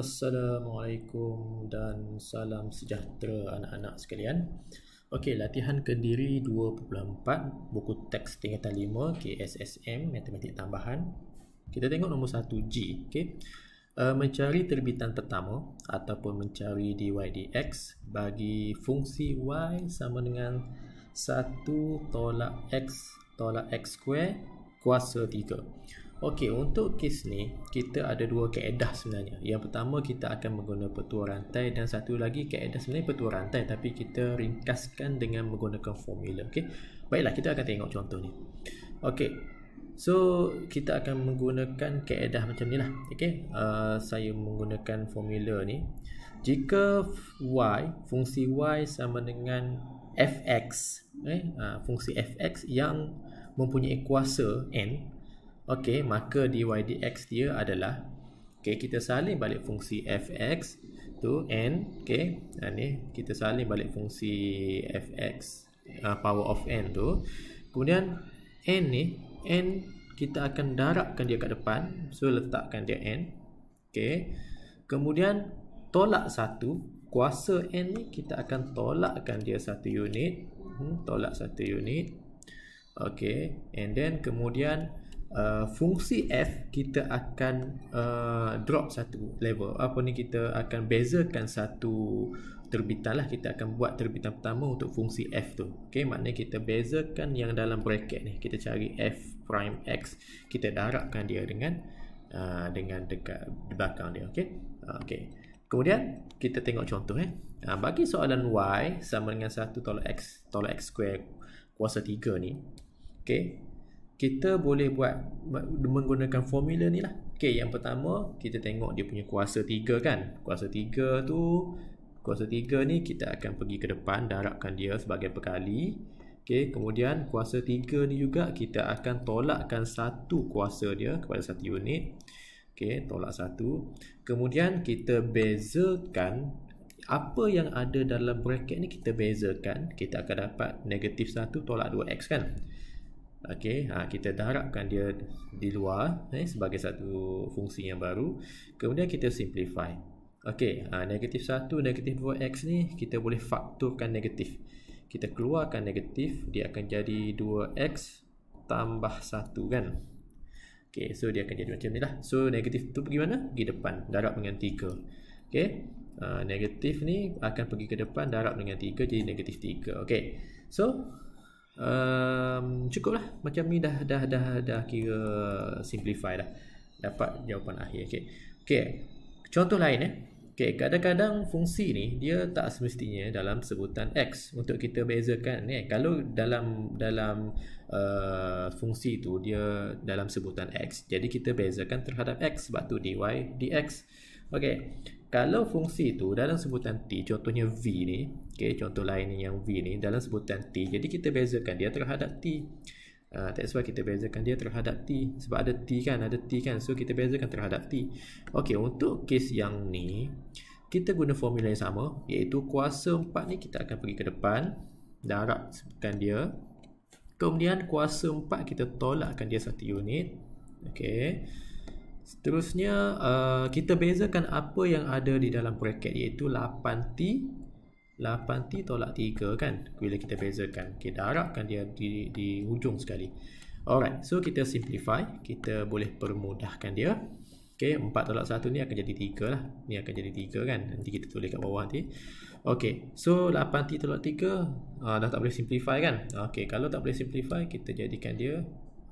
Assalamualaikum dan salam sejahtera anak-anak sekalian. Okey, latihan kendiri 2.4 buku teks tingkatan 5 KSSM matematik tambahan. Kita tengok nombor 1 G, okey. Uh, mencari terbitan pertama ataupun mencari dy dx bagi fungsi y sama dengan 1 tolak x tolak x square kuasa 3. Okey, untuk kes ni, kita ada dua kaedah sebenarnya. Yang pertama, kita akan menggunakan petua rantai dan satu lagi kaedah sebenarnya petua rantai tapi kita ringkaskan dengan menggunakan formula. Okey, baiklah kita akan tengok contoh ni. Okey, so kita akan menggunakan kaedah macam ni lah. Okay, uh, saya menggunakan formula ni. Jika y, fungsi y sama dengan fx, okay? Eh, uh, fungsi fx yang mempunyai kuasa n, Okey, maka dy dx dia adalah okey kita salin balik fungsi fx tu n okey ha, ni kita salin balik fungsi fx uh, ha, power of n tu kemudian n ni n kita akan darabkan dia kat depan so letakkan dia n okey kemudian tolak satu kuasa n ni kita akan tolakkan dia satu unit hmm, tolak satu unit okey and then kemudian uh, fungsi F kita akan uh, drop satu level apa ni kita akan bezakan satu terbitan lah kita akan buat terbitan pertama untuk fungsi F tu ok maknanya kita bezakan yang dalam bracket ni kita cari F prime X kita darabkan dia dengan uh, dengan dekat belakang dia ok uh, ok kemudian kita tengok contoh eh uh, bagi soalan Y sama dengan 1 tolak X tolak X square kuasa 3 ni ok kita boleh buat menggunakan formula ni lah Okay, yang pertama kita tengok dia punya kuasa 3 kan kuasa 3 tu kuasa 3 ni kita akan pergi ke depan darabkan dia sebagai perkali Okay, kemudian kuasa 3 ni juga kita akan tolakkan satu kuasa dia kepada satu unit Okay, tolak satu kemudian kita bezakan apa yang ada dalam bracket ni kita bezakan kita akan dapat negatif 1 tolak 2x kan Okey, ha, kita dah harapkan dia di luar eh, sebagai satu fungsi yang baru. Kemudian kita simplify. Okey, ha, negatif 1, negatif 2x ni kita boleh fakturkan negatif. Kita keluarkan negatif, dia akan jadi 2x tambah 1 kan. Okey, so dia akan jadi macam ni lah. So, negatif tu pergi mana? Pergi depan, darab dengan 3. Okey, uh, negatif ni akan pergi ke depan, darab dengan 3, jadi negatif 3. Okey, so um, cukup lah macam ni dah dah dah dah kira simplify dah dapat jawapan akhir okey okey contoh lain eh okey kadang-kadang fungsi ni dia tak semestinya dalam sebutan x untuk kita bezakan ni eh. kalau dalam dalam uh, fungsi tu dia dalam sebutan x jadi kita bezakan terhadap x sebab tu dy dx okey kalau fungsi tu dalam sebutan T contohnya V ni okay, contoh lain yang V ni dalam sebutan T jadi kita bezakan dia terhadap T uh, ah, that's why kita bezakan dia terhadap T sebab ada T kan ada T kan so kita bezakan terhadap T ok untuk kes yang ni kita guna formula yang sama iaitu kuasa 4 ni kita akan pergi ke depan darab sebutkan dia kemudian kuasa 4 kita tolakkan dia satu unit ok ok Seterusnya, uh, kita bezakan apa yang ada di dalam bracket iaitu 8T 8T tolak 3 kan bila kita bezakan. Kita darabkan dia di, di ujung sekali. Alright, so kita simplify. Kita boleh permudahkan dia. Okay, 4 tolak 1 ni akan jadi 3 lah. Ni akan jadi 3 kan. Nanti kita tulis kat bawah nanti. Okay, so 8T tolak 3 uh, dah tak boleh simplify kan. Okay, kalau tak boleh simplify, kita jadikan dia.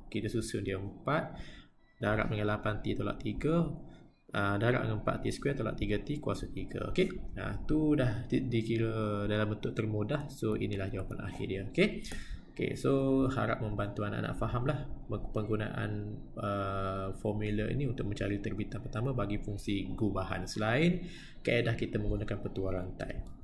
Kita susun dia 4 darab dengan 8t tolak 3 Uh, ah, darab dengan 4t square tolak 3t kuasa 3 ok uh, ah, tu dah di- dikira dalam bentuk termudah so inilah jawapan akhir dia ok ok so harap membantu anak-anak faham lah penggunaan uh, formula ini untuk mencari terbitan pertama bagi fungsi gubahan selain kaedah kita menggunakan petua rantai